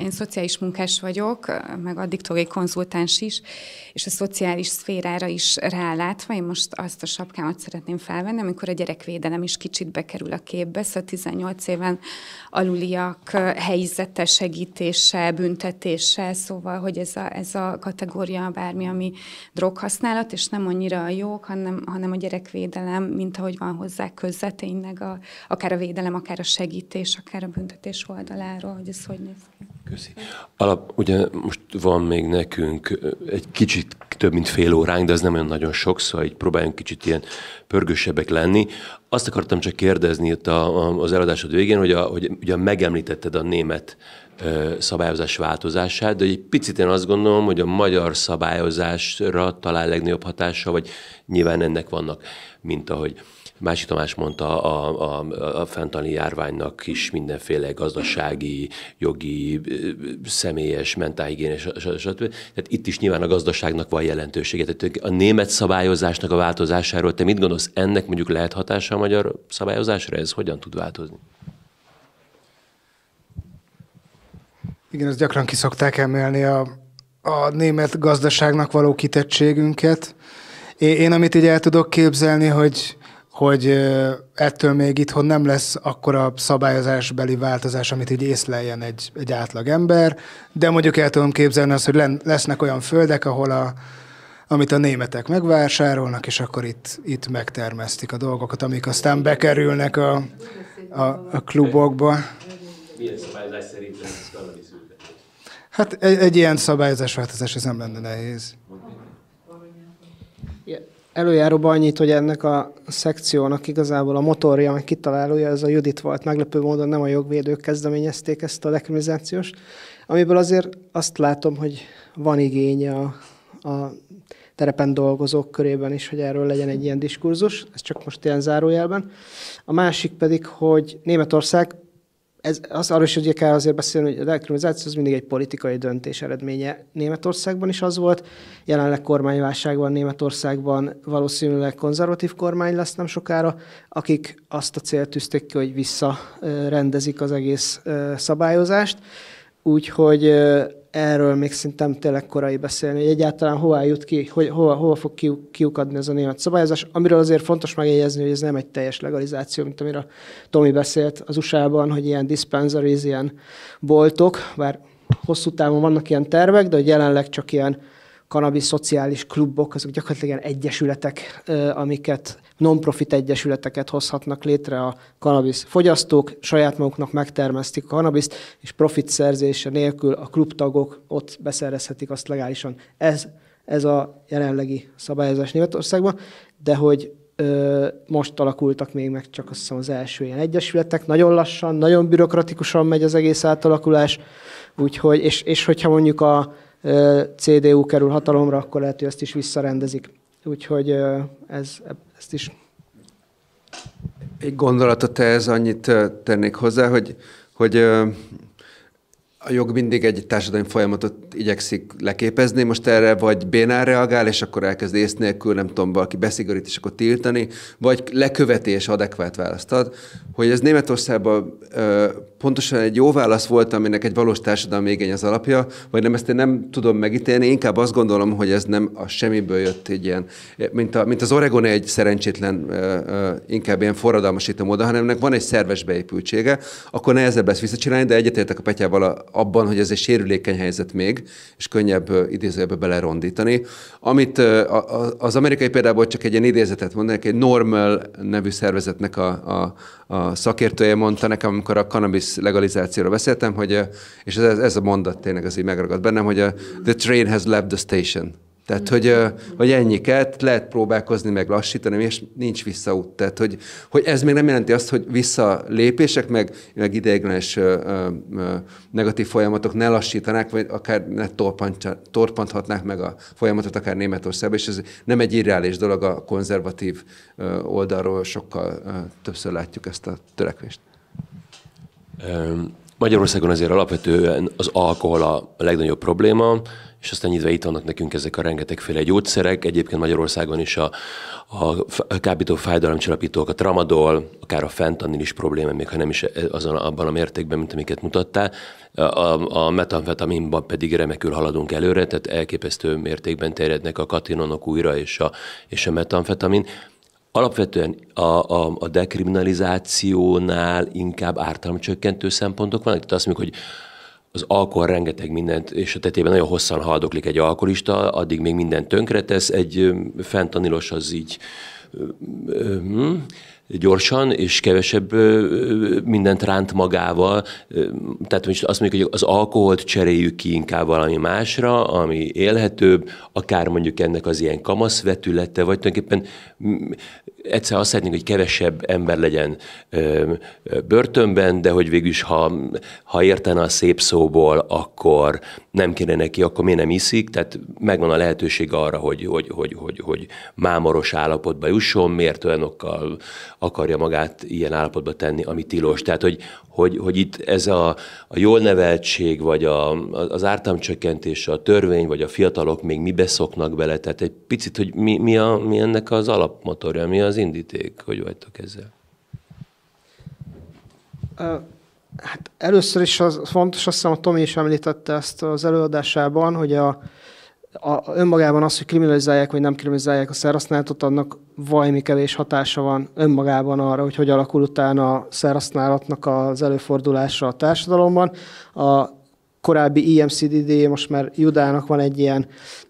én szociális munkás vagyok, meg addiktóri konzultáns is, és a szociális szférára is rálátva, én most azt a sapkámat szeretném felvenni, amikor a gyerekvédelem is kicsit bekerül a képbe, szóval 18 éven aluliak helyzete, segítése, büntetése, szóval, hogy ez a, ez a kategória bármi, ami droghasználat, és nem annyira a jók, hanem, hanem a gyerekvédelem, mint ahogy van hozzá közze, tényleg a, akár a védelem, akár a segítés, akár a büntetés oldaláról, hogy ez hogy néz ki. Köszi. Alap, ugye most van még nekünk egy kicsit több, mint fél óránk, de ez nem olyan nagyon sok, szóval így próbáljunk kicsit ilyen pörgősebbek lenni. Azt akartam csak kérdezni itt a, a, az eladásod végén, hogy, a, hogy ugye megemlítetted a német ö, szabályozás változását, de egy picit én azt gondolom, hogy a magyar szabályozásra talán legnagyobb hatása, vagy nyilván ennek vannak, mint ahogy Mási Tamás mondta, a, a, a fentani járványnak is mindenféle gazdasági, jogi, személyes, mentálhigiénes, stb. Tehát itt is nyilván a gazdaságnak van jelentősége. Tehát a német szabályozásnak a változásáról te mit gondolsz? Ennek mondjuk lehet hatása a magyar szabályozásra? Ez hogyan tud változni? Igen, ezt gyakran kiszokták emelni a, a német gazdaságnak való kitettségünket. Én, én amit így el tudok képzelni, hogy hogy ettől még itthon nem lesz akkora szabályozásbeli változás, amit így észleljen egy, egy átlag ember, de mondjuk el tudom képzelni azt, hogy lesznek olyan földek, ahol a, amit a németek megvásárolnak, és akkor itt, itt megtermesztik a dolgokat, amik aztán bekerülnek a, a, a klubokba. Milyen szabályozás szerint lesz Hát egy, egy ilyen szabályozás változás, ez nem lenne nehéz. Előjáróban annyit, hogy ennek a szekciónak igazából a motorja, meg kitalálója, ez a Judit volt. Meglepő módon nem a jogvédők kezdeményezték ezt a dekriminalizációs, amiből azért azt látom, hogy van igény a, a terepen dolgozók körében is, hogy erről legyen egy ilyen diskurzus, ez csak most ilyen zárójelben. A másik pedig, hogy Németország ez, az arra is ugye kell azért beszélni, hogy a elektronizáció az mindig egy politikai döntés eredménye. Németországban is az volt, jelenleg kormányválság van Németországban, valószínűleg konzervatív kormány lesz nem sokára, akik azt a célt tűzték ki, hogy visszarendezik az egész szabályozást. Úgyhogy erről még szerintem tényleg korai beszélni, hogy egyáltalán hová jut ki, hogy hova, hova fog kiukadni ez a német szabályozás, amiről azért fontos megjegyezni, hogy ez nem egy teljes legalizáció, mint amiről Tomi beszélt az USA-ban, hogy ilyen dispensaries, ilyen boltok, bár hosszú távon vannak ilyen tervek, de hogy jelenleg csak ilyen Kanabis szociális klubok, azok gyakorlatilag ilyen egyesületek, amiket non-profit egyesületeket hozhatnak létre a kanabis fogyasztók, saját maguknak megtermesztik a kanabiszt, és profit szerzése nélkül a klubtagok ott beszerezhetik azt legálisan. Ez, ez a jelenlegi szabályozás Németországban, de hogy ö, most alakultak még meg csak azt hiszem az első ilyen egyesületek, nagyon lassan, nagyon bürokratikusan megy az egész átalakulás, úgyhogy, és, és hogyha mondjuk a CDU kerül hatalomra, akkor lehet, hogy ezt is visszarendezik. Úgyhogy ez, ezt is... Egy gondolatot ehhez annyit tennék hozzá, hogy, hogy a jog mindig egy társadalmi folyamatot igyekszik leképezni, most erre vagy bénár reagál, és akkor elkezd ész nélkül, nem tudom, valaki beszigorít, és akkor tiltani, vagy leköveti, és adekvát választ ad. Hogy ez Németországban pontosan egy jó válasz volt, aminek egy valós társadalmi igény az alapja, vagy nem, ezt én nem tudom megítélni, inkább azt gondolom, hogy ez nem a semmiből jött egy ilyen, mint, a, mint az Oregon egy szerencsétlen, inkább ilyen forradalmasító módon, hanem ennek van egy szerves beépültsége, akkor nehezebb lesz visszacsinálni, de egyetértek a Petyával abban, hogy ez egy sérülékeny helyzet még, és könnyebb idézőjebb belerondítani. Amit az amerikai példából csak egy ilyen idézetet mondanak, egy Normal nevű szervezetnek a, a, a szakértője mondta nekem, amikor a cannabis cannabis legalizációra beszéltem, hogy, és ez, ez a mondat tényleg az így megragad, bennem, hogy a, the train has left the station. Tehát, hogy, hogy ennyiket lehet próbálkozni, meg lassítani, és nincs visszaút. Tehát, hogy, hogy ez még nem jelenti azt, hogy visszalépések, meg, meg ideiglenes negatív folyamatok ne lassítanák, vagy akár ne torpanthatnák meg a folyamatot, akár Németországban, és ez nem egy irreális dolog a konzervatív oldalról, sokkal többször látjuk ezt a törekvést. Magyarországon azért alapvetően az alkohol a legnagyobb probléma, és aztán nyitva itt vannak nekünk ezek a rengetegféle gyógyszerek. Egyébként Magyarországon is a, a kábító fájdalomcsillapítók, a tramadol, akár a fentanil is probléma, még ha nem is e-, azon, abban a mértékben, mint amiket mutattál. A, a metamfetaminban pedig remekül haladunk előre, tehát elképesztő mértékben terjednek a katinonok újra és a, és a metamfetamin. Alapvetően a, a, a dekriminalizációnál inkább ártalomcsökkentő szempontok vannak. Tehát azt mondjuk, hogy az alkohol rengeteg mindent, és a tetében nagyon hosszan haldoklik egy alkoholista, addig még mindent tönkretesz, egy fentanilos az így hm? gyorsan, és kevesebb mindent ránt magával. Tehát most azt mondjuk, hogy az alkoholt cseréljük ki inkább valami másra, ami élhetőbb, akár mondjuk ennek az ilyen kamasz vetülete, vagy tulajdonképpen mm, egyszer azt szeretnénk, hogy kevesebb ember legyen börtönben, de hogy végülis ha, ha értene a szép szóból, akkor nem kéne neki, akkor miért nem iszik? Tehát megvan a lehetőség arra, hogy, hogy, hogy, hogy, hogy mámoros állapotba jusson, miért olyanokkal akarja magát ilyen állapotba tenni, ami tilos. Tehát, hogy, hogy, hogy itt ez a, a jól neveltség, vagy a, az ártamcsökkentés, a törvény, vagy a fiatalok még mi beszoknak bele, tehát egy picit, hogy mi, mi, a, mi ennek az alapmotorja, mi az indíték, hogy vagytok ezzel? Uh. Hát először is az fontos, azt hiszem a Tomi is említette ezt az előadásában, hogy a, a, önmagában az, hogy kriminalizálják vagy nem kriminalizálják a szerhasználatot, annak valami kevés hatása van önmagában arra, hogy hogy alakul utána a szerhasználatnak az előfordulása a társadalomban. A korábbi IMCDD, e most már Judának van egy ilyen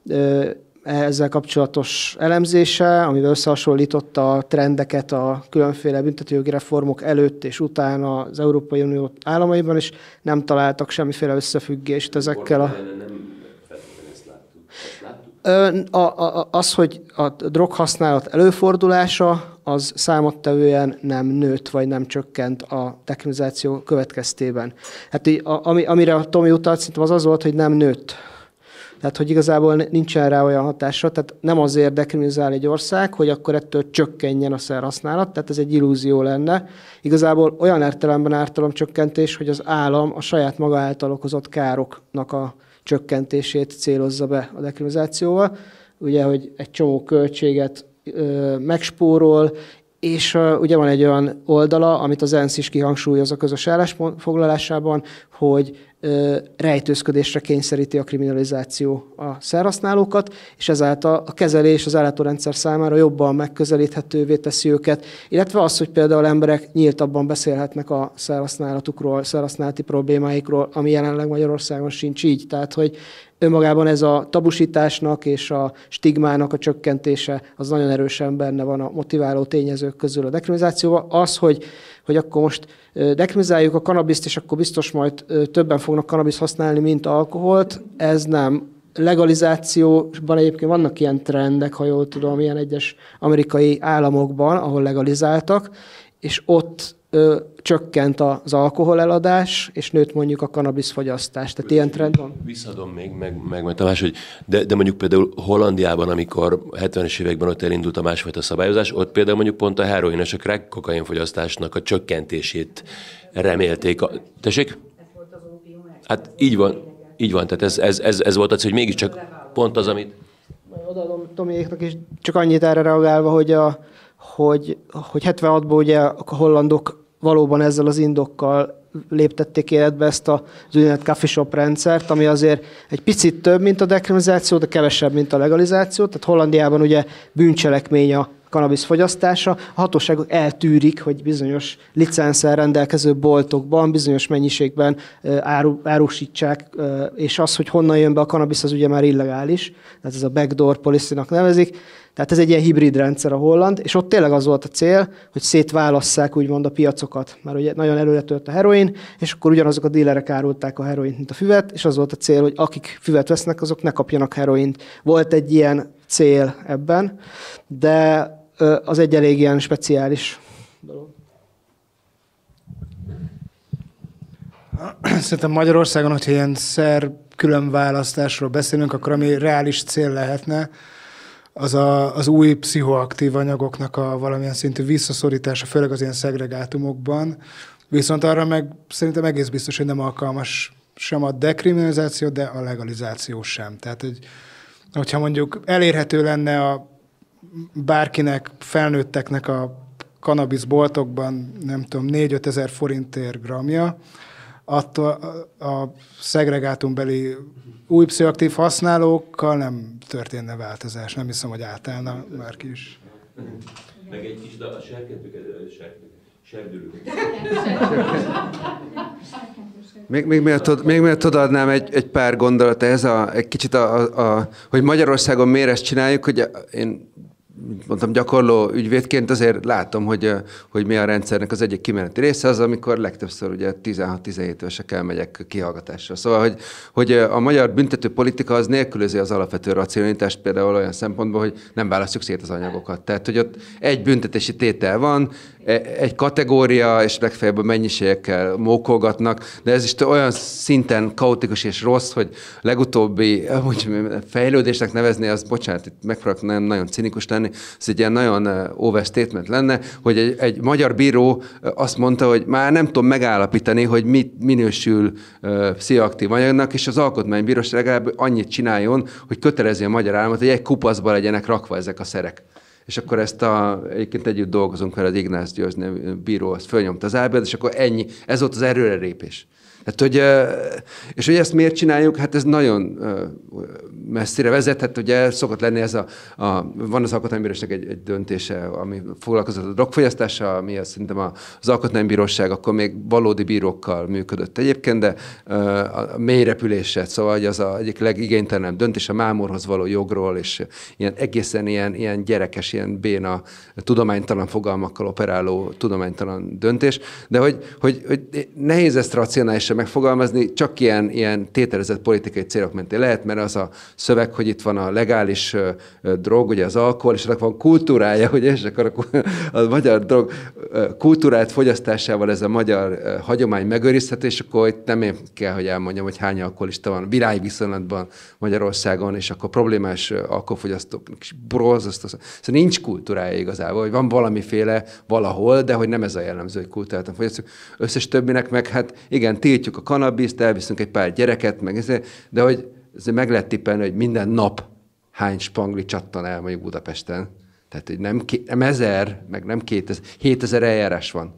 ö, ezzel kapcsolatos elemzése, amivel összehasonlította a trendeket a különféle büntetőjogi reformok előtt és után az Európai Unió államaiban, és nem találtak semmiféle összefüggést ezekkel a... A, a, az, hogy a droghasználat előfordulása, az számottevően nem nőtt, vagy nem csökkent a technizáció következtében. Hát így, a, ami, amire a Tomi utalt, szerintem az az volt, hogy nem nőtt tehát, hogy igazából nincsen rá olyan hatása, tehát nem azért dekriminalizál egy ország, hogy akkor ettől csökkenjen a szerhasználat, tehát ez egy illúzió lenne. Igazából olyan értelemben ártalomcsökkentés, hogy az állam a saját maga által okozott károknak a csökkentését célozza be a dekriminalizációval. Ugye, hogy egy csomó költséget ö, megspórol, és ö, ugye van egy olyan oldala, amit az ENSZ is kihangsúlyoz a közös állásfoglalásában, hogy rejtőzködésre kényszeríti a kriminalizáció a szerhasználókat, és ezáltal a kezelés az ellátórendszer számára jobban megközelíthetővé teszi őket, illetve az, hogy például emberek nyíltabban beszélhetnek a szerhasználatukról, szerhasználati problémáikról, ami jelenleg Magyarországon sincs így. Tehát, hogy önmagában ez a tabusításnak és a stigmának a csökkentése az nagyon erősen benne van a motiváló tényezők közül a dekriminalizációval. Az, hogy, hogy akkor most dekriminalizáljuk a kanabiszt, és akkor biztos majd többen fognak kanabiszt használni, mint alkoholt, ez nem legalizációban egyébként vannak ilyen trendek, ha jól tudom, ilyen egyes amerikai államokban, ahol legalizáltak, és ott ö, csökkent az alkohol eladás, és nőtt mondjuk a kanabisz fogyasztás. Tehát ilyen trend van? Visszadom még, meg, meg majd Tamás, hogy de, de mondjuk például Hollandiában, amikor 70-es években ott elindult a másfajta szabályozás, ott például mondjuk pont a heroin és a crack kokain fogyasztásnak a csökkentését remélték. A... Tessék? Hát így van, így van, tehát ez, ez, ez, ez volt az, hogy mégiscsak pont az, amit... Odaadom Tomiéknak is, csak annyit erre reagálva, hogy a, hogy, hogy 76-ban ugye a hollandok valóban ezzel az indokkal léptették életbe ezt az úgynevezett coffee shop rendszert, ami azért egy picit több, mint a dekriminalizáció, de kevesebb, mint a legalizáció. Tehát Hollandiában ugye bűncselekmény a kanabisz fogyasztása, a hatóságok eltűrik, hogy bizonyos licenszer rendelkező boltokban bizonyos mennyiségben áru, árusítsák, és az, hogy honnan jön be a kanabisz, az ugye már illegális, tehát ez a backdoor policy nevezik, tehát ez egy ilyen hibrid rendszer a holland, és ott tényleg az volt a cél, hogy szétválasszák úgymond a piacokat, mert ugye nagyon előre tört a heroin, és akkor ugyanazok a dílerek árulták a heroint, mint a füvet, és az volt a cél, hogy akik füvet vesznek, azok ne kapjanak heroint. Volt egy ilyen cél ebben, de az egy elég ilyen speciális dolog. Szerintem Magyarországon, hogyha ilyen szer különválasztásról beszélünk, akkor ami reális cél lehetne, az a, az új pszichoaktív anyagoknak a valamilyen szintű visszaszorítása, főleg az ilyen szegregátumokban. Viszont arra meg szerintem egész biztos, hogy nem alkalmas sem a dekriminalizáció, de a legalizáció sem. Tehát, hogy, hogyha mondjuk elérhető lenne a bárkinek, felnőtteknek a kanabisz boltokban, nem tudom, 4-5 ezer forintért gramja, attól a szegregátumbeli új pszichoaktív használókkal nem történne változás. Nem hiszem, hogy átállna bárki is. Meg egy kis dal, a serkentőket, serkentőket. Még, még, miért még miért odaadnám egy, egy pár gondolat ehhez, a, egy kicsit, a, a, a, hogy Magyarországon miért ezt csináljuk, hogy én mint mondtam, gyakorló ügyvédként azért látom, hogy, hogy mi a rendszernek az egyik kimeneti része az, amikor legtöbbször ugye 16-17 évesek elmegyek kihallgatásra. Szóval, hogy, hogy a magyar büntető politika az nélkülözi az alapvető racionalitást például olyan szempontból, hogy nem választjuk szét az anyagokat. Tehát, hogy ott egy büntetési tétel van, e, egy kategória, és legfeljebb a mennyiségekkel mókolgatnak, de ez is olyan szinten kaotikus és rossz, hogy legutóbbi hogy fejlődésnek nevezni, az bocsánat, itt megpróbálok nagyon, nagyon cinikus lenni, mondani, ez egy ilyen nagyon overstatement lenne, hogy egy, egy magyar bíró azt mondta, hogy már nem tudom megállapítani, hogy mit minősül uh, pszichoaktív anyagnak, és az alkotmánybíróság legalább annyit csináljon, hogy kötelezi a magyar államot, hogy egy kupaszba legyenek rakva ezek a szerek és akkor ezt a, egyébként együtt dolgozunk mert az Ignác Győz bíró, azt fölnyomta az ábrát, és akkor ennyi, ez volt az erőre Hát hogy, és hogy ezt miért csináljuk? Hát ez nagyon messzire vezet, hát ugye szokott lenni ez a, a van az alkotmánybíróság egy, egy döntése, ami foglalkozott a drogfogyasztással, ami az, szerintem az alkotmánybíróság akkor még valódi bírókkal működött egyébként, de a mélyrepülése, szóval hogy az a egyik legigénytelenebb döntés a mámorhoz való jogról, és ilyen egészen ilyen, ilyen gyerekes, ilyen béna, tudománytalan fogalmakkal operáló tudománytalan döntés, de hogy, hogy, hogy nehéz ezt racionálisan megfogalmazni, csak ilyen, ilyen tételezett politikai célok mentén lehet, mert az a szöveg, hogy itt van a legális drog, ugye az alkohol, és annak van kultúrája, hogy és akkor a, a magyar drog kultúrát fogyasztásával ez a magyar hagyomány megőrizhető, és akkor itt nem én kell, hogy elmondjam, hogy hány alkoholista van világviszonylatban Magyarországon, és akkor problémás alkoholfogyasztók, borzasztó. Szóval nincs kultúrája igazából, hogy van valamiféle valahol, de hogy nem ez a jellemző, hogy kultúrát nem fogyasztok. Összes többinek meg hát igen, tiltjuk betiltjuk a kanabiszt, elviszünk egy pár gyereket, meg ez, de hogy ez meg lehet tippelni, hogy minden nap hány spangli csattan el mondjuk Budapesten. Tehát, hogy nem, ké, nem ezer, meg nem kétezer, hétezer eljárás van.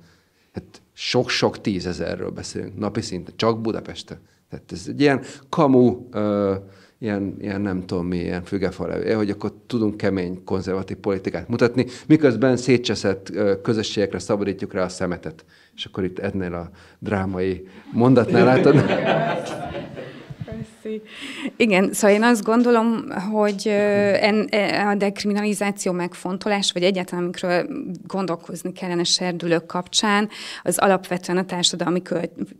Hát sok-sok tízezerről beszélünk napi szinten, csak Budapesten. Tehát ez egy ilyen kamu, ö, ilyen, ilyen nem tudom mi, ilyen fügefalevél, eh, hogy akkor tudunk kemény konzervatív politikát mutatni, miközben szétcseszett közösségekre szabadítjuk rá a szemetet. És akkor itt ennél a drámai mondatnál látod. Köszi. Igen, szóval én azt gondolom, hogy en, e, a dekriminalizáció megfontolás, vagy egyáltalán amikről gondolkozni kellene serdülők kapcsán, az alapvetően a társadalmi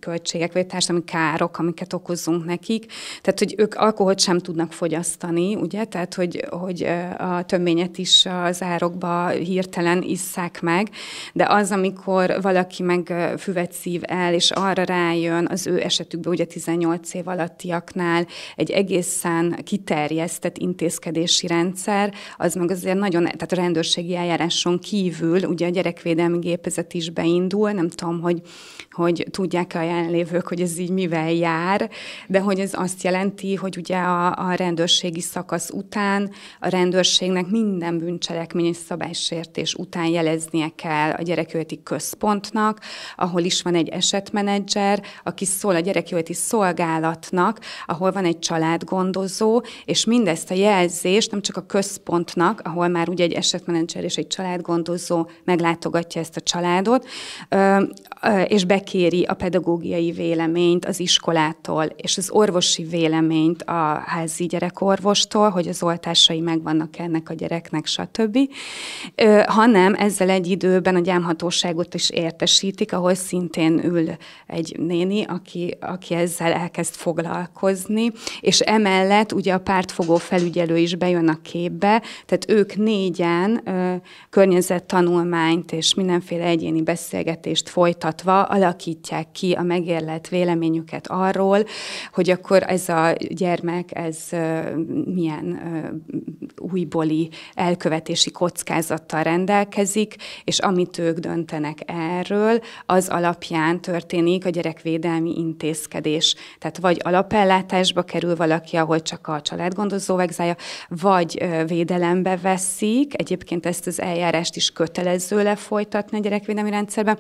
költségek, vagy a társadalmi károk, amiket okozunk nekik. Tehát, hogy ők alkoholt sem tudnak fogyasztani, ugye? Tehát, hogy, hogy a töményet is az árokba hirtelen isszák meg, de az, amikor valaki meg füvet szív el, és arra rájön az ő esetükben, ugye 18 év alattiaknál, áll egy egészen kiterjesztett intézkedési rendszer, az meg azért nagyon, tehát a rendőrségi eljáráson kívül, ugye a gyerekvédelmi gépezet is beindul, nem tudom, hogy hogy tudják-e a jelenlévők, hogy ez így mivel jár, de hogy ez azt jelenti, hogy ugye a, a rendőrségi szakasz után a rendőrségnek minden bűncselekmény és szabálysértés után jeleznie kell a gyerekjóléti központnak, ahol is van egy esetmenedzser, aki szól a gyerekjóléti szolgálatnak, ahol van egy családgondozó, és mindezt a jelzést nem csak a központnak, ahol már ugye egy esetmenedzser és egy családgondozó meglátogatja ezt a családot, és be elkéri a pedagógiai véleményt az iskolától, és az orvosi véleményt a házi gyerekorvostól, hogy az oltásai megvannak ennek a gyereknek, stb. Ö, hanem ezzel egy időben a gyámhatóságot is értesítik, ahol szintén ül egy néni, aki, aki ezzel elkezd foglalkozni, és emellett ugye a pártfogó felügyelő is bejön a képbe, tehát ők négyen ö, környezettanulmányt és mindenféle egyéni beszélgetést folytatva alakítják ki a megérlett véleményüket arról, hogy akkor ez a gyermek, ez milyen újbóli elkövetési kockázattal rendelkezik, és amit ők döntenek erről, az alapján történik a gyerekvédelmi intézkedés. Tehát vagy alapellátásba kerül valaki, ahol csak a családgondozó vegzája, vagy védelembe veszik, egyébként ezt az eljárást is kötelező lefolytatni a gyerekvédelmi rendszerben.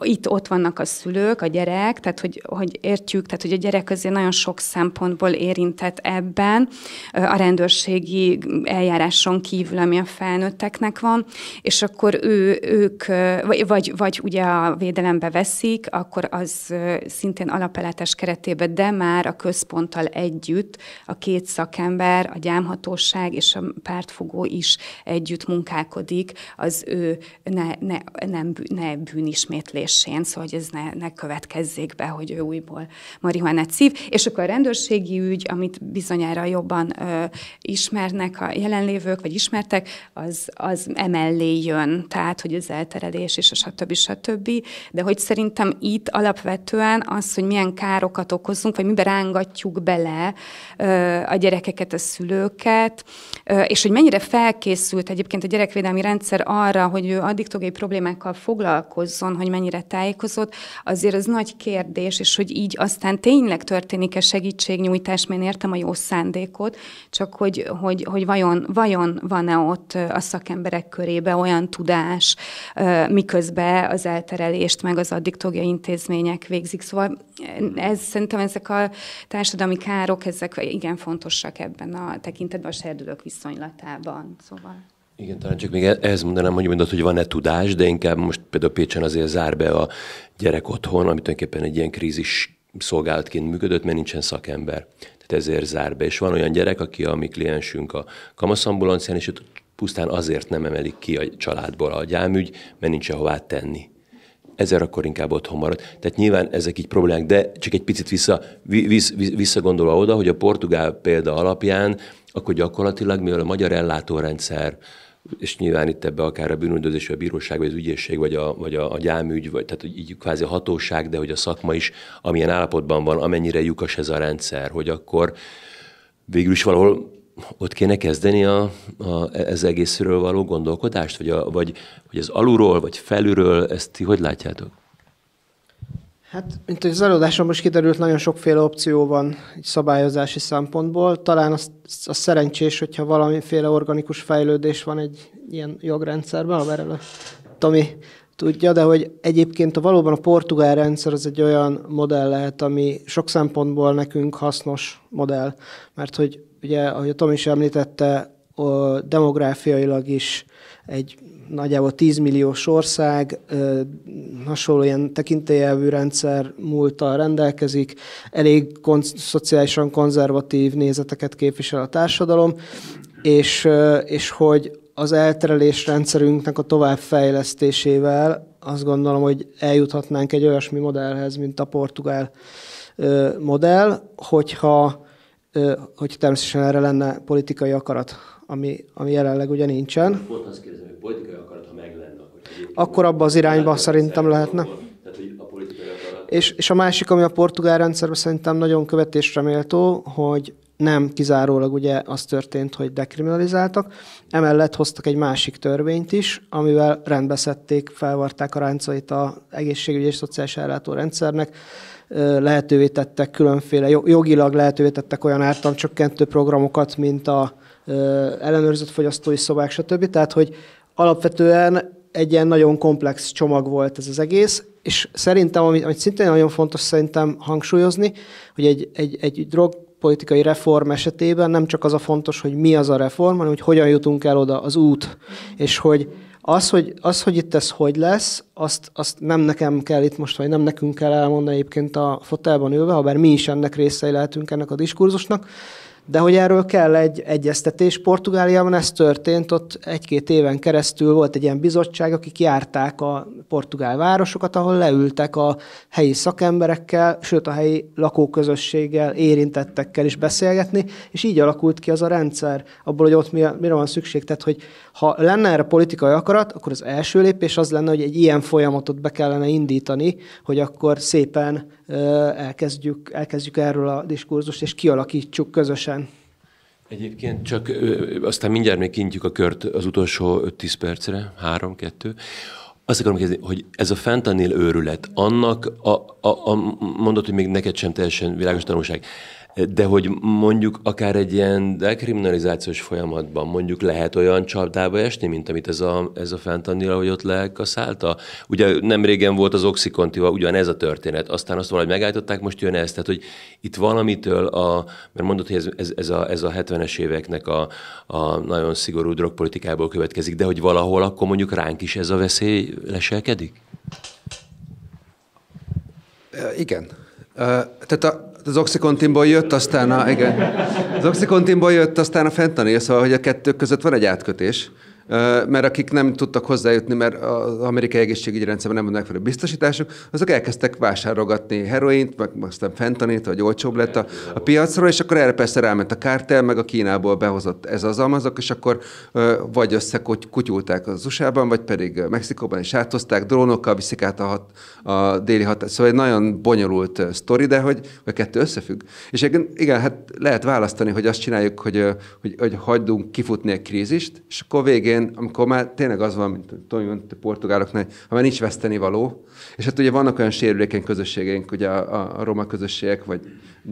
Itt-ott vannak a szülők, a gyerek, tehát hogy, hogy értjük, tehát hogy a gyerek azért nagyon sok szempontból érintett ebben a rendőrségi eljáráson kívül, ami a felnőtteknek van, és akkor ő, ők, vagy, vagy vagy ugye a védelembe veszik, akkor az szintén alapeletes keretében, de már a központtal együtt a két szakember, a gyámhatóság és a pártfogó is együtt munkálkodik az ő ne, ne, nem, ne bűnismétlésén. Szóval hogy ez ne, ne következzék be, hogy ő újból marihuanát szív. És akkor a rendőrségi ügy, amit bizonyára jobban ö, ismernek a jelenlévők, vagy ismertek, az, az emellé jön, tehát hogy az elterelés és a stb. stb. De hogy szerintem itt alapvetően az, hogy milyen károkat okozunk, vagy miben rángatjuk bele ö, a gyerekeket, a szülőket, ö, és hogy mennyire felkészült egyébként a gyerekvédelmi rendszer arra, hogy ő addiktogéi problémákkal foglalkozzon, hogy mennyire tájékozott, okozott, azért ez nagy kérdés, és hogy így aztán tényleg történik-e segítségnyújtás, mert én értem a jó szándékot, csak hogy, hogy, hogy vajon, vajon van-e ott a szakemberek körébe olyan tudás, miközben az elterelést meg az addiktógia intézmények végzik. Szóval ez, szerintem ezek a társadalmi károk, ezek igen fontosak ebben a tekintetben, a serdülők viszonylatában. Szóval. Igen, talán csak még e- ez mondanám, hogy mondod, hogy van-e tudás, de inkább most például Pécsen azért zár be a gyerek otthon, amit tulajdonképpen egy ilyen krízis szolgálatként működött, mert nincsen szakember. Tehát ezért zár be. És van olyan gyerek, aki a mi kliensünk a kamaszambulancián, és ott pusztán azért nem emelik ki a családból a gyámügy, mert nincs hová tenni ezért akkor inkább otthon marad. Tehát nyilván ezek így problémák, de csak egy picit vissza, vissz, visszagondolva oda, hogy a portugál példa alapján, akkor gyakorlatilag, mivel a magyar ellátórendszer és nyilván itt ebbe akár a bűnöldözés, vagy a bíróság, vagy az ügyészség, vagy a, vagy a, a gyámügy, vagy tehát így kvázi a hatóság, de hogy a szakma is amilyen állapotban van, amennyire lyukas ez a rendszer, hogy akkor végül is valahol ott kéne kezdeni a, a, ez egészről való gondolkodást, vagy, a, vagy vagy ez alulról, vagy felülről, ezt ti hogy látjátok? Hát, mint az előadásom most kiderült, nagyon sokféle opció van egy szabályozási szempontból. Talán az, az szerencsés, hogyha valamiféle organikus fejlődés van egy ilyen jogrendszerben, erről Tomi tudja, de hogy egyébként a valóban a portugál rendszer az egy olyan modell lehet, ami sok szempontból nekünk hasznos modell. Mert hogy ugye, ahogy a Tomi is említette, demográfiailag is egy nagyjából 10 milliós ország, hasonló ilyen tekintélyelvű rendszer múltal rendelkezik, elég kon- szociálisan konzervatív nézeteket képvisel a társadalom, és, és hogy az elterelés rendszerünknek a továbbfejlesztésével azt gondolom, hogy eljuthatnánk egy olyasmi modellhez, mint a portugál modell, hogyha hogy természetesen erre lenne politikai akarat ami, ami jelenleg ugye nincsen. Pont azt kérdezem, hogy politikai akarat, ha meg lenne, akkor... Akkor abba az irányba szerintem lehetne. Tehát, hogy a politikai akarat... És, és a másik, ami a portugál rendszerben szerintem nagyon követésre méltó, hogy nem kizárólag ugye az történt, hogy dekriminalizáltak, emellett hoztak egy másik törvényt is, amivel rendbeszedték, felvarták a ráncait az egészségügyi és szociális rendszernek, lehetővé tettek különféle, jogilag lehetővé tettek olyan ártalmcsökkentő programokat, mint a ellenőrzött fogyasztói szobák, stb. Tehát, hogy alapvetően egy ilyen nagyon komplex csomag volt ez az egész, és szerintem, amit, amit szintén nagyon fontos szerintem hangsúlyozni, hogy egy, egy, egy drogpolitikai reform esetében nem csak az a fontos, hogy mi az a reform, hanem hogy hogyan jutunk el oda, az út, és hogy az, hogy, az, hogy itt ez hogy lesz, azt, azt nem nekem kell itt most, vagy nem nekünk kell elmondani egyébként a fotelban ülve, ha bár mi is ennek részei lehetünk ennek a diskurzusnak, de hogy erről kell egy egyeztetés. Portugáliában ez történt, ott egy-két éven keresztül volt egy ilyen bizottság, akik járták a portugál városokat, ahol leültek a helyi szakemberekkel, sőt a helyi lakóközösséggel, érintettekkel is beszélgetni, és így alakult ki az a rendszer, abból, hogy ott mire van szükség. Tehát, hogy ha lenne erre politikai akarat, akkor az első lépés az lenne, hogy egy ilyen folyamatot be kellene indítani, hogy akkor szépen elkezdjük, elkezdjük erről a diskurzust, és kialakítsuk közösen. Egyébként csak ö, aztán mindjárt még kintjük a kört az utolsó 5-10 percre, 3-2. Azt akarom kérdezni, hogy ez a fentanil őrület, annak a, a, a mondat, hogy még neked sem teljesen világos tanulság, de hogy mondjuk akár egy ilyen dekriminalizációs folyamatban mondjuk lehet olyan csapdába esni, mint amit ez a, ez a fentanil, hogy ott lekaszálta? Ugye nem régen volt az oxikontiva ugyan ez a történet, aztán azt valahogy megállították, most jön ez. Tehát, hogy itt valamitől, a, mert mondod, hogy ez, ez, ez, a, ez a 70-es éveknek a, a nagyon szigorú drogpolitikából következik, de hogy valahol akkor mondjuk ránk is ez a veszély leselkedik? Igen. Tehát a, Hát az oxikontinból jött, aztán a, igen. Az oxikontinból jött, aztán a fentanyl, szóval, hogy a kettő között van egy átkötés mert akik nem tudtak hozzájutni, mert az amerikai egészségügyi rendszerben nem vannak fel a biztosítások, azok elkezdtek vásárolgatni heroint, meg aztán fentanit, vagy olcsóbb lett a, a piacról, és akkor erre persze ráment a kártel, meg a Kínából behozott ez az amazok, és akkor vagy összekutyulták az USA-ban, vagy pedig Mexikóban is áthozták, drónokkal viszik át a, hat, a déli határt. Szóval egy nagyon bonyolult sztori, de hogy, a kettő összefügg. És igen, hát lehet választani, hogy azt csináljuk, hogy, hogy, hogy hagyunk kifutni a krízist, és akkor végén elején, amikor már tényleg az van, mint tudom, a portugáloknál, ha már nincs veszteni való. és hát ugye vannak olyan sérülékeny közösségeink, ugye a, a, a roma közösségek, vagy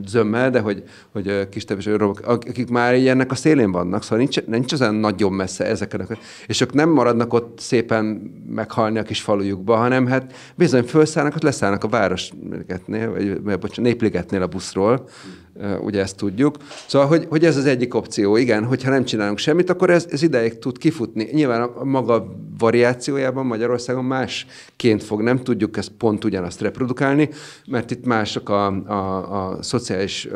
zömmel, de hogy, hogy kis települések, akik már így ennek a szélén vannak, szóval nincs, nincs ezen nagyon messze ezeknek. És ők nem maradnak ott szépen meghalni a kis falujukba, hanem hát bizony felszállnak, ott leszállnak a városligetnél, vagy bocsánat, népligetnél a buszról, ugye ezt tudjuk. Szóval, hogy, hogy ez az egyik opció, igen, hogyha nem csinálunk semmit, akkor ez, ez ideig tud kifutni. Nyilván a, a maga variációjában Magyarországon másként fog, nem tudjuk ezt pont ugyanazt reprodukálni, mert itt mások a, a, a szociális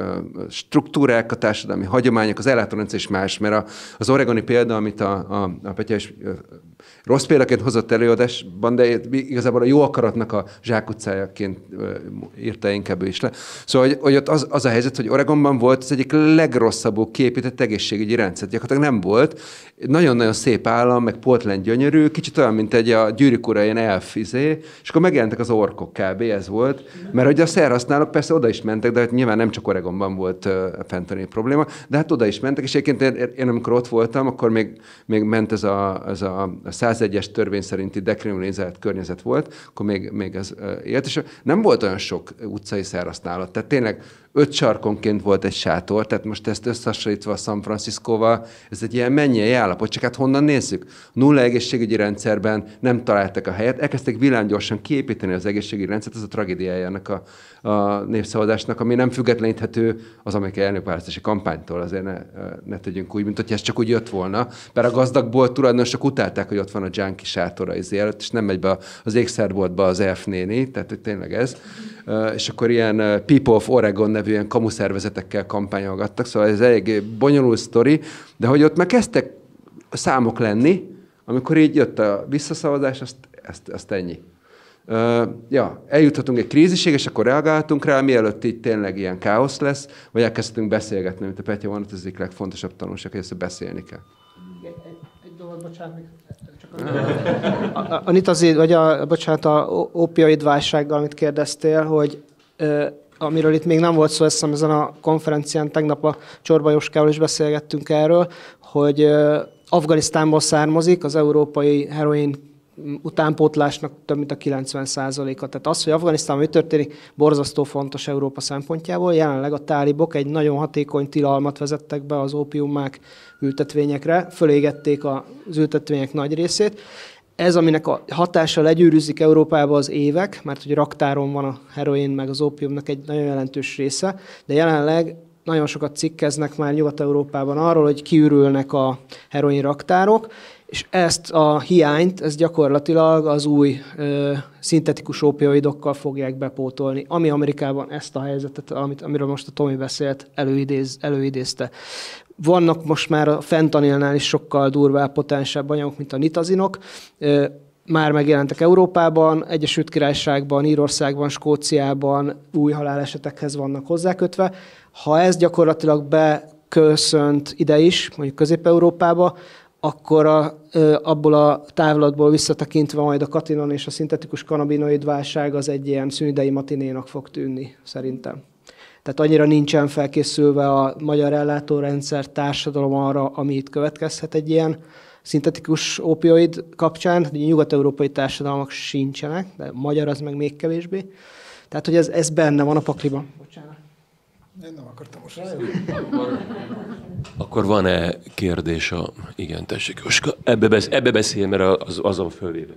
struktúrák, a társadalmi hagyományok, az ellátórendszer is más, mert az oregoni példa, amit a, a, a Petya is rossz példaként hozott előadásban, de igazából a jó akaratnak a zsákutcájaként írta inkább ő is le. Szóval, hogy, hogy ott az, az a helyzet, hogy Oregonban volt az egyik legrosszabbul képített egészségügyi rendszer. Gyakorlatilag nem volt. Nagyon-nagyon szép állam, meg Portland gyönyörű, kicsit olyan, mint egy a gyűrűk ura, ilyen elf izé, és akkor megjelentek az orkok kb. ez volt, mert hogy a szerhasználók persze oda is mentek, de hát nyilván nem csak Oregonban volt a fentani probléma, de hát oda is mentek, és egyébként én, én amikor ott voltam, akkor még, még ment ez a, ez a, a 101-es törvény szerinti dekriminalizált környezet volt, akkor még, még ez élt, és nem volt olyan sok utcai szerhasználat. Tehát tényleg öt sarkonként volt egy sátor, tehát most ezt összehasonlítva a San Franciscoval, ez egy ilyen mennyi állapot, csak hát honnan nézzük? Nulla egészségügyi rendszerben nem találtak a helyet, elkezdték világgyorsan kiépíteni az egészségügyi rendszert, ez a tragédiája ennek a, a népszavazásnak, ami nem függetleníthető az amerikai elnökválasztási kampánytól, azért ne, ne tegyünk úgy, mint hogy ez csak úgy jött volna, mert a gazdagból tulajdonosok utálták, hogy ott van a junkie sátora izé előtt, és nem megy be az ékszerboltba az elf néni, tehát tényleg ez. És akkor ilyen People of Oregon nevű ilyen kamuszervezetekkel kampányolgattak, szóval ez egy bonyolult sztori, de hogy ott már kezdtek számok lenni, amikor így jött a visszaszavazás, azt, azt azt ennyi. Uh, ja, eljuthatunk egy krízisig, és akkor reagáltunk rá, mielőtt itt tényleg ilyen káosz lesz, vagy elkezdtünk beszélgetni, mint a Petya van, az egyik legfontosabb tanulság, hogy ezt beszélni kell. Egy, egy, egy dolog, bocsánat, a, a, vagy a, bocsánat, a opioid válsággal, amit kérdeztél, hogy amiről itt még nem volt szó, hiszem ezen a konferencián, tegnap a Jóskával is beszélgettünk erről, hogy Afganisztánból származik, az európai heroin utánpótlásnak több mint a 90%-a. Tehát az, hogy Afganisztán mi történik, borzasztó fontos Európa szempontjából. Jelenleg a tálibok egy nagyon hatékony tilalmat vezettek be az ópiumák ültetvényekre, fölégették az ültetvények nagy részét. Ez, aminek a hatása legyűrűzik Európába az évek, mert hogy raktáron van a heroin meg az ópiumnak egy nagyon jelentős része, de jelenleg nagyon sokat cikkeznek már Nyugat-Európában arról, hogy kiürülnek a heroin raktárok, és ezt a hiányt, ez gyakorlatilag az új ö, szintetikus opioidokkal fogják bepótolni, ami Amerikában ezt a helyzetet, amit, amiről most a Tomi beszélt, előidéz, előidézte. Vannak most már a fentanilnál is sokkal durvább, potensebb anyagok, mint a nitazinok. Ö, már megjelentek Európában, Egyesült Királyságban, Írországban, Skóciában új halálesetekhez vannak hozzákötve. Ha ez gyakorlatilag beköszönt ide is, mondjuk Közép-Európába, akkor a, abból a távlatból visszatekintve majd a katinon és a szintetikus kanabinoid válság az egy ilyen szünidei matinénak fog tűnni, szerintem. Tehát annyira nincsen felkészülve a magyar ellátórendszer társadalom arra, ami itt következhet egy ilyen szintetikus opioid kapcsán. Nyugat-európai társadalmak sincsenek, de magyar az meg még kevésbé. Tehát, hogy ez, ez benne van a pakliban. Bocsánat. Én nem akartam most Akkor van-e kérdés a... Igen, tessék, Joska. Ebbe, besz... Ebbe beszélj, mert az, azon fölvéve.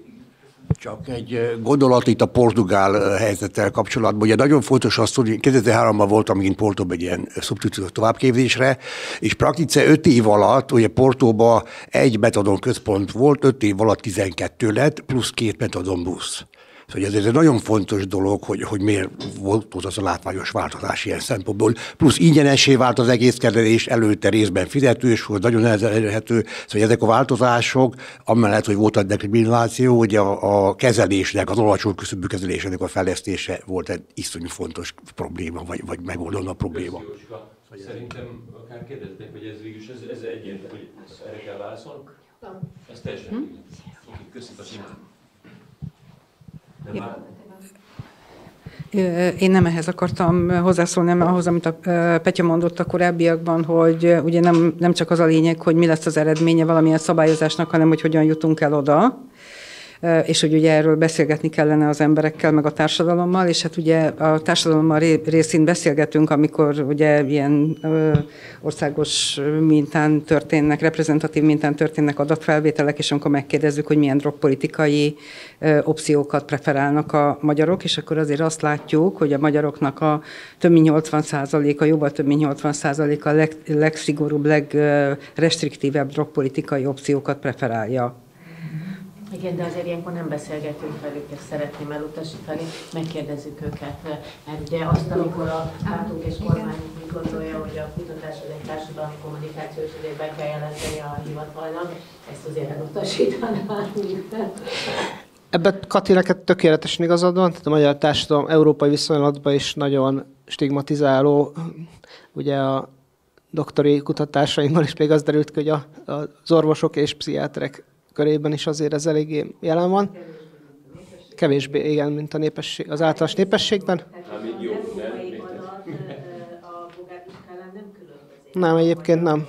Csak egy gondolat itt a portugál helyzettel kapcsolatban. Ugye nagyon fontos azt tudni, 2003-ban voltam mint Portóban egy ilyen szubtitulós továbbképzésre, és praktice 5 év alatt, ugye Portóban egy metadon központ volt, 5 év alatt 12 lett, plusz két metadon busz. Szóval ez egy nagyon fontos dolog, hogy, hogy miért volt az a látványos változás ilyen szempontból. Plusz ingyenesé vált az egész kezelés, előtte részben fizetős volt, nagyon nehezen elérhető. Szóval ezek a változások, amellett, hogy volt a dekriminalizáció, hogy a, a kezelésnek, az alacsony küszöbű kezelésnek a fejlesztése volt egy iszonyú fontos probléma, vagy, vagy megoldandó probléma. Szerintem akár kérdeztek, hogy ez végül ez, ez egyértelmű, hogy erre kell válaszolnunk. Ez teljesen. Hm? Köszönöm. Én nem ehhez akartam hozzászólni, hanem ahhoz, amit a Petya mondott a korábbiakban, hogy ugye nem, nem csak az a lényeg, hogy mi lesz az eredménye valamilyen szabályozásnak, hanem hogy hogyan jutunk el oda és hogy ugye erről beszélgetni kellene az emberekkel, meg a társadalommal, és hát ugye a társadalommal részén beszélgetünk, amikor ugye ilyen országos mintán történnek, reprezentatív mintán történnek adatfelvételek, és amikor megkérdezzük, hogy milyen drogpolitikai opciókat preferálnak a magyarok, és akkor azért azt látjuk, hogy a magyaroknak a több mint 80%-a, jóval több mint 80%-a leg, legszigorúbb, legrestriktívebb drogpolitikai opciókat preferálja. Igen, de azért ilyenkor nem beszélgetünk velük, és szeretném elutasítani, megkérdezzük őket, mert ugye azt, amikor a pártunk és kormány úgy gondolja, hogy a kutatás az egy társadalmi kommunikáció, és azért be kell jelenteni a hivatalnak, ezt azért elutasítanánk. Ebben Kati neked tökéletesen igazad van, tehát a magyar társadalom európai viszonylatban is nagyon stigmatizáló, ugye a doktori kutatásaimban is még az derült ki, hogy a, a, az orvosok és pszichiáterek körében is azért ez eléggé jelen van. Kevésbé, igen, mint a népesség, az általános népességben. Nem, egyébként nem.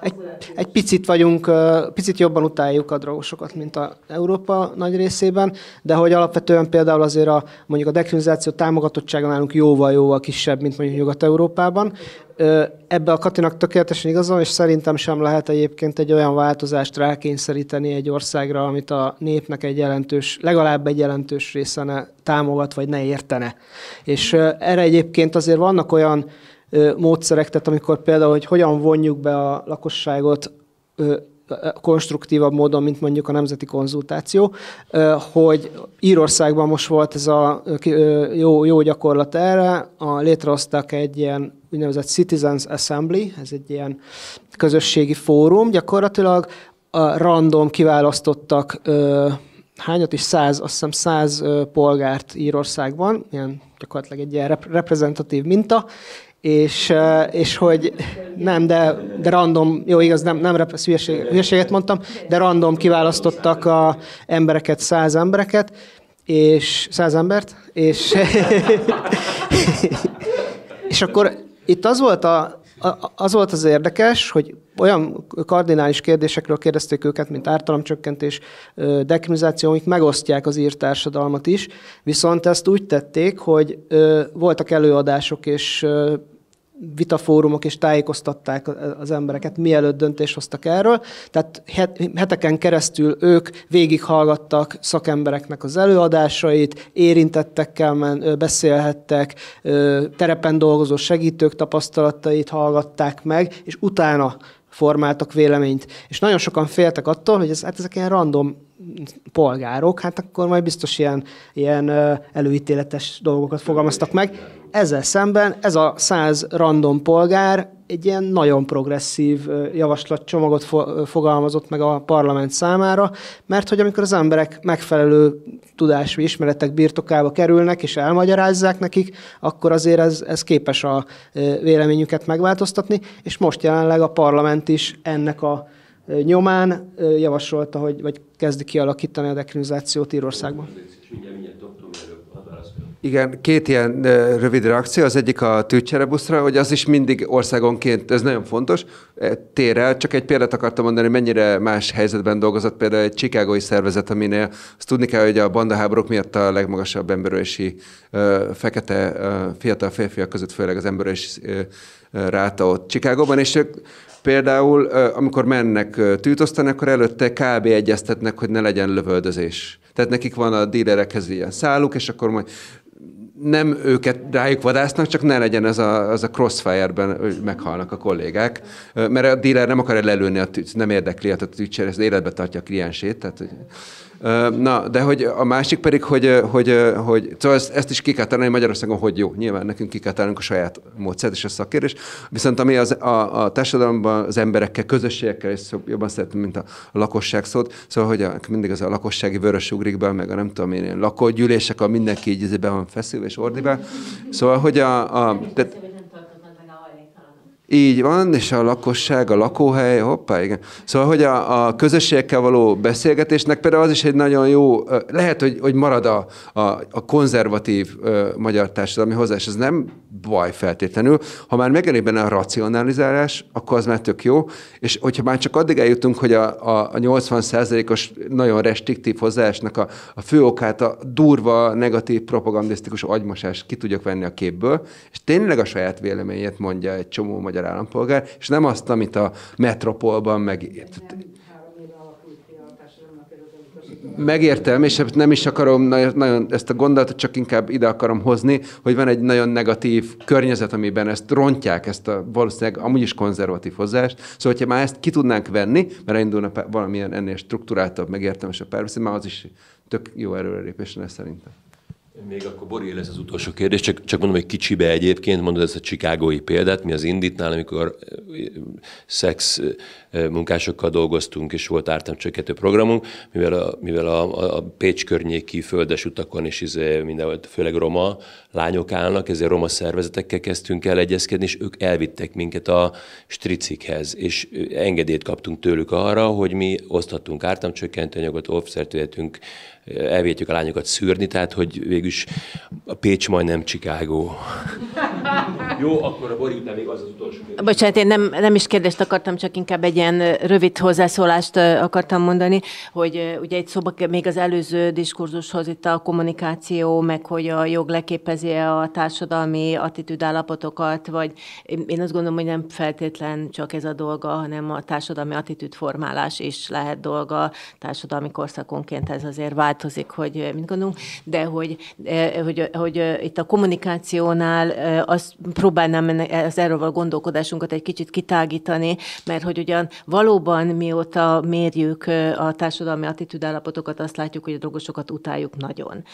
Egy egy picit vagyunk, picit jobban utáljuk a drogosokat, mint a Európa nagy részében, de hogy alapvetően például azért a, mondjuk a dekriminalizáció támogatottsága nálunk jóval-jóval kisebb, mint mondjuk Nyugat-Európában. Ebbe a Katinak tökéletesen igaza és szerintem sem lehet egyébként egy olyan változást rákényszeríteni egy országra, amit a népnek egy jelentős, legalább egy jelentős része ne támogat, vagy ne értene. És erre egyébként azért vannak olyan módszerek, tehát amikor például, hogy hogyan vonjuk be a lakosságot konstruktívabb módon, mint mondjuk a nemzeti konzultáció, hogy Írországban most volt ez a jó, jó gyakorlat erre, a, létrehoztak egy ilyen úgynevezett Citizens Assembly, ez egy ilyen közösségi fórum, gyakorlatilag a random kiválasztottak hányat is, száz, azt hiszem száz polgárt Írországban, ilyen gyakorlatilag egy ilyen reprezentatív minta, és, és hogy nem, de, de random, jó igaz, nem, nem rep, hülyeség, hülyeséget mondtam, de random kiválasztottak a embereket, száz embereket, és száz embert, és, és akkor itt az volt a az volt az érdekes, hogy olyan kardinális kérdésekről kérdezték őket, mint ártalomcsökkentés, dekriminalizáció, amik megosztják az ír társadalmat is, viszont ezt úgy tették, hogy voltak előadások és vitafórumok és tájékoztatták az embereket, mielőtt döntést hoztak erről. Tehát heteken keresztül ők végighallgattak szakembereknek az előadásait, érintettekkel men, beszélhettek, terepen dolgozó segítők tapasztalatait hallgatták meg, és utána formáltak véleményt. És nagyon sokan féltek attól, hogy ez, hát ezek ilyen random polgárok, hát akkor majd biztos ilyen, ilyen előítéletes dolgokat fogalmaztak meg. Ezzel szemben ez a 100 random polgár egy ilyen nagyon progresszív javaslatcsomagot fo- fogalmazott meg a parlament számára, mert hogy amikor az emberek megfelelő tudású ismeretek birtokába kerülnek és elmagyarázzák nekik, akkor azért ez, ez képes a véleményüket megváltoztatni, és most jelenleg a parlament is ennek a nyomán javasolta, hogy vagy kezdi kialakítani a dekrinizációt Írországban. Igen, két ilyen rövid reakció. Az egyik a tűcserebuszra, hogy az is mindig országonként, ez nagyon fontos, el. Csak egy példát akartam mondani, mennyire más helyzetben dolgozott például egy csikágói szervezet, aminél azt tudni kell, hogy a bandaháborúk miatt a legmagasabb emberölési fekete fiatal férfiak között, főleg az emberölési ráta ott Csikágóban, és ők például, amikor mennek tűt osztani, akkor előtte kb. egyeztetnek, hogy ne legyen lövöldözés. Tehát nekik van a dílerekhez ilyen száluk, és akkor majd nem őket rájuk vadásznak, csak ne legyen ez a, az a crossfire-ben, hogy meghalnak a kollégák, mert a dealer nem akarja lelőni, a tűz, nem érdekli a tűzcsér, ezt életbe tartja a kliensét, tehát hogy Na, de hogy a másik pedig, hogy, hogy, hogy szóval ezt, ezt is ki kell találni Magyarországon, hogy jó. Nyilván nekünk ki kell a saját módszert és a szakérés. Viszont ami az, a, a társadalomban az emberekkel, közösségekkel, és jobban szeretném, mint a lakosság szót, szóval hogy a, mindig az a lakossági vörös ugrik be, meg a nem tudom én, lakógyűlések, a mindenki így izé be van feszülve és ordibál. Szóval, hogy a, a tehát, így van, és a lakosság, a lakóhely, hoppá, igen. Szóval, hogy a, a közösségekkel való beszélgetésnek például az is egy nagyon jó, lehet, hogy, hogy marad a, a, a konzervatív magyar társadalmi hozzáállás. Ez nem baj feltétlenül. Ha már megjelenik benne a racionalizálás, akkor az már tök jó, és hogyha már csak addig eljutunk, hogy a, a, a 80%-os nagyon restriktív hozzáásnak a, a fő okát a durva, negatív, propagandisztikus agymosás ki tudjuk venni a képből, és tényleg a saját véleményét mondja egy csomó magyar állampolgár, és nem azt, amit a metropolban meg megértem, és hát nem is akarom nagyon ezt a gondolatot, csak inkább ide akarom hozni, hogy van egy nagyon negatív környezet, amiben ezt rontják, ezt a valószínűleg amúgy is konzervatív hozzást. Szóval, hogyha már ezt ki tudnánk venni, mert indulna valamilyen ennél struktúráltabb, a párbeszéd, már az is tök jó erőrelépés lesz szerintem. Még akkor Bori lesz az utolsó kérdés, csak, csak mondom, hogy kicsibe egyébként, mondod ezt a csikágói példát, mi az Inditnál, amikor szex munkásokkal dolgoztunk, és volt ártamcsökkentő programunk, mivel a, mivel a, a Pécs környéki földes utakon is izé mindenhol, főleg roma lányok állnak, ezért roma szervezetekkel kezdtünk el egyezkedni, és ők elvittek minket a stricikhez, és engedélyt kaptunk tőlük arra, hogy mi oszthatunk ártamcsökkentő anyagot, offszert elvétjük a lányokat szűrni, tehát hogy végülis a Pécs majdnem Csikágó. Jó, akkor a Bori után még az az utolsó kérdés. Bocsánat, én nem, nem is kérdést akartam, csak inkább egy ilyen rövid hozzászólást akartam mondani, hogy ugye egy szóba még az előző diskurzushoz itt a kommunikáció, meg hogy a jog leképezi a társadalmi attitűdállapotokat, vagy én azt gondolom, hogy nem feltétlen csak ez a dolga, hanem a társadalmi attitűdformálás is lehet dolga, társadalmi korszakonként ez azért vált változik, hogy eh, mit gondolunk, de hogy, eh, hogy, hogy eh, itt a kommunikációnál azt próbálnám az erről való gondolkodásunkat egy kicsit kitágítani, mert hogy ugyan valóban mióta mérjük a társadalmi attitűdállapotokat, azt látjuk, hogy a drogosokat utáljuk nagyon.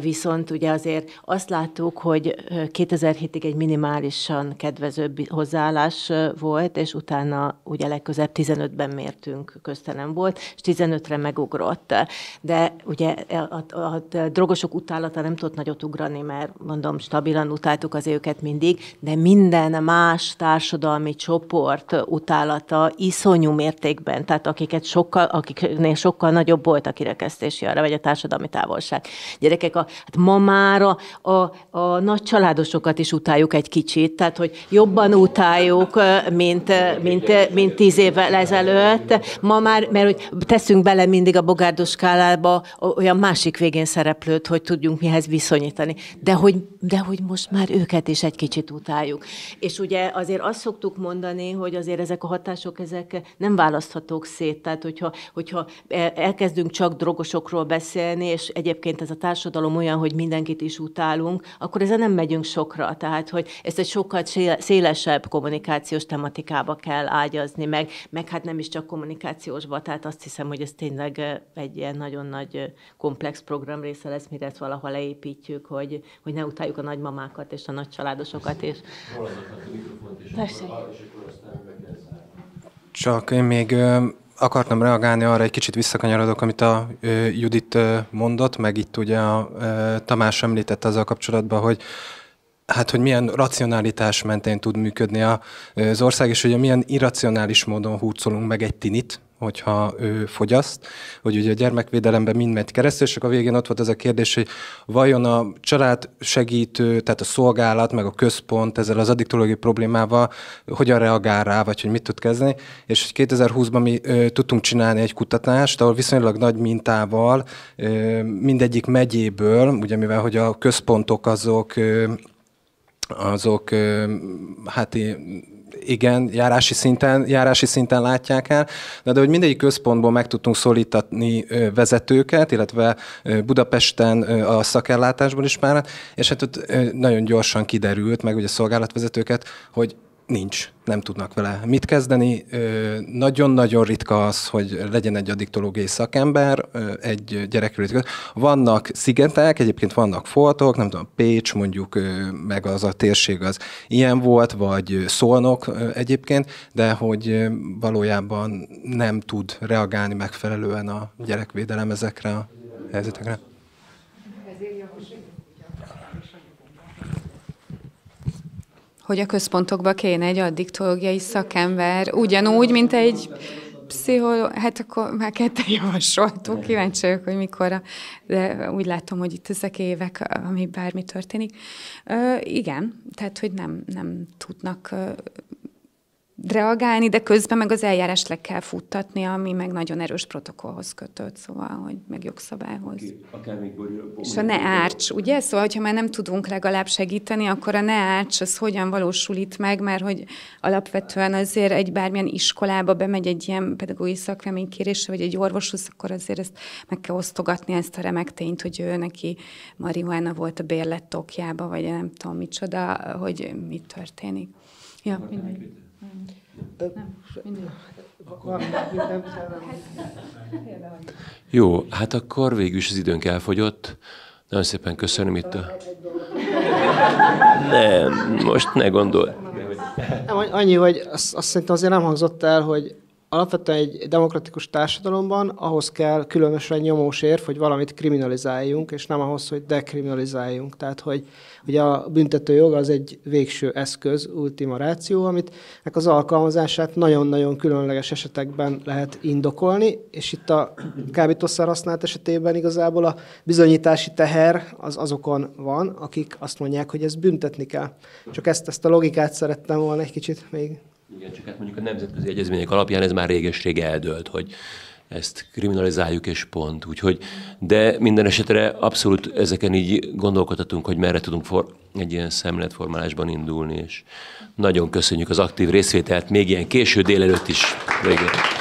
Viszont ugye azért azt láttuk, hogy 2007-ig egy minimálisan kedvezőbb hozzáállás volt, és utána ugye legközebb 15-ben mértünk, köztelen volt, és 15-re megugrott. De ugye e, a, a, a drogosok utálata nem tudott nagyot ugrani, mert mondom, stabilan utáltuk az őket mindig, de minden más társadalmi csoport utálata iszonyú mértékben, tehát akiket sokkal, akiknél sokkal nagyobb volt a kirekesztési arra, vagy a társadalmi távolság. Gyerekek, a, hát ma már a, a, a nagy családosokat is utáljuk egy kicsit, tehát hogy jobban utáljuk, mint, mint, mint tíz évvel ezelőtt. Ma már, mert hogy teszünk bele mindig a bogárdos skálába olyan másik végén szereplőt, hogy tudjunk mihez viszonyítani. De hogy, de hogy most már őket is egy kicsit utáljuk. És ugye azért azt szoktuk mondani, hogy azért ezek a hatások, ezek nem választhatók szét. Tehát hogyha, hogyha e, elkezdünk csak drogosokról beszélni, és egyébként ez a társadalom olyan, hogy mindenkit is utálunk, akkor ezzel nem megyünk sokra. Tehát, hogy ezt egy sokkal szélesebb kommunikációs tematikába kell ágyazni, meg, meg hát nem is csak kommunikációsba, tehát azt hiszem, hogy ez tényleg e, egy ilyen nagyon nagy egy komplex program része lesz, mire ezt valahol leépítjük, hogy, hogy ne utáljuk a nagymamákat és a nagy családosokat És... Csak én még akartam reagálni arra, egy kicsit visszakanyarodok, amit a Judit mondott, meg itt ugye a Tamás említett azzal kapcsolatban, hogy hát hogy milyen racionalitás mentén tud működni az ország, és hogy milyen irracionális módon húcolunk meg egy tinit, hogyha ő fogyaszt, hogy ugye a gyermekvédelemben mind megy keresztül, és akkor a végén ott volt ez a kérdés, hogy vajon a család segítő, tehát a szolgálat, meg a központ ezzel az addiktológiai problémával hogyan reagál rá, vagy hogy mit tud kezdeni. És 2020-ban mi ö, tudtunk csinálni egy kutatást, ahol viszonylag nagy mintával ö, mindegyik megyéből, ugye mivel hogy a központok azok ö, azok hát igen, járási szinten, járási szinten látják el, de, de hogy mindegyik központból meg tudtunk szólítani vezetőket, illetve Budapesten a szakellátásból is már, és hát ott nagyon gyorsan kiderült, meg ugye a szolgálatvezetőket, hogy Nincs, nem tudnak vele mit kezdeni. Nagyon-nagyon ritka az, hogy legyen egy addiktológiai szakember, egy gyerekről. Vannak szigetek, egyébként vannak foltok, nem tudom, Pécs mondjuk, meg az a térség az ilyen volt, vagy Szolnok egyébként, de hogy valójában nem tud reagálni megfelelően a gyerekvédelem ezekre a helyzetekre. hogy a központokba kéne egy addiktológiai szakember, ugyanúgy, mint egy pszichológ, Hát akkor már kettő javasoltuk, kíváncsi vagyok, hogy mikor, de úgy látom, hogy itt ezek évek, ami bármi történik. Ö, igen, tehát, hogy nem, nem tudnak reagálni, de közben meg az eljárás le kell futtatni, ami meg nagyon erős protokollhoz kötött, szóval, hogy meg jogszabályhoz. Akármikor... És a ne árts, ugye? Szóval, hogyha már nem tudunk legalább segíteni, akkor a ne árts, az hogyan valósul itt meg, mert hogy alapvetően azért egy bármilyen iskolába bemegy egy ilyen pedagógiai szakvéleménykérése, vagy egy orvoshoz, akkor azért ezt meg kell osztogatni ezt a remek tényt, hogy ő neki marihuana volt a bérlet tokjába, vagy nem tudom micsoda, hogy mi történik. Ja, mindegy. Hát, Jó, hát akkor végül is az időnk elfogyott. Nagyon szépen köszönöm itt a... Nem, most ne gondol. Nem, annyi, hogy azt, azt szerintem azért nem hangzott el, hogy alapvetően egy demokratikus társadalomban ahhoz kell különösen nyomós érv, hogy valamit kriminalizáljunk, és nem ahhoz, hogy dekriminalizáljunk. Tehát, hogy ugye a büntetőjog az egy végső eszköz, ultima ráció, amit az alkalmazását nagyon-nagyon különleges esetekben lehet indokolni, és itt a kábítószer használt esetében igazából a bizonyítási teher az azokon van, akik azt mondják, hogy ezt büntetni kell. Csak ezt, ezt a logikát szerettem volna egy kicsit még igen, csak hát mondjuk a nemzetközi egyezmények alapján ez már régesség eldölt, hogy ezt kriminalizáljuk, és pont. Úgyhogy, de minden esetre abszolút ezeken így gondolkodhatunk, hogy merre tudunk for, egy ilyen szemletformálásban indulni, és nagyon köszönjük az aktív részvételt még ilyen késő délelőtt is. Végül.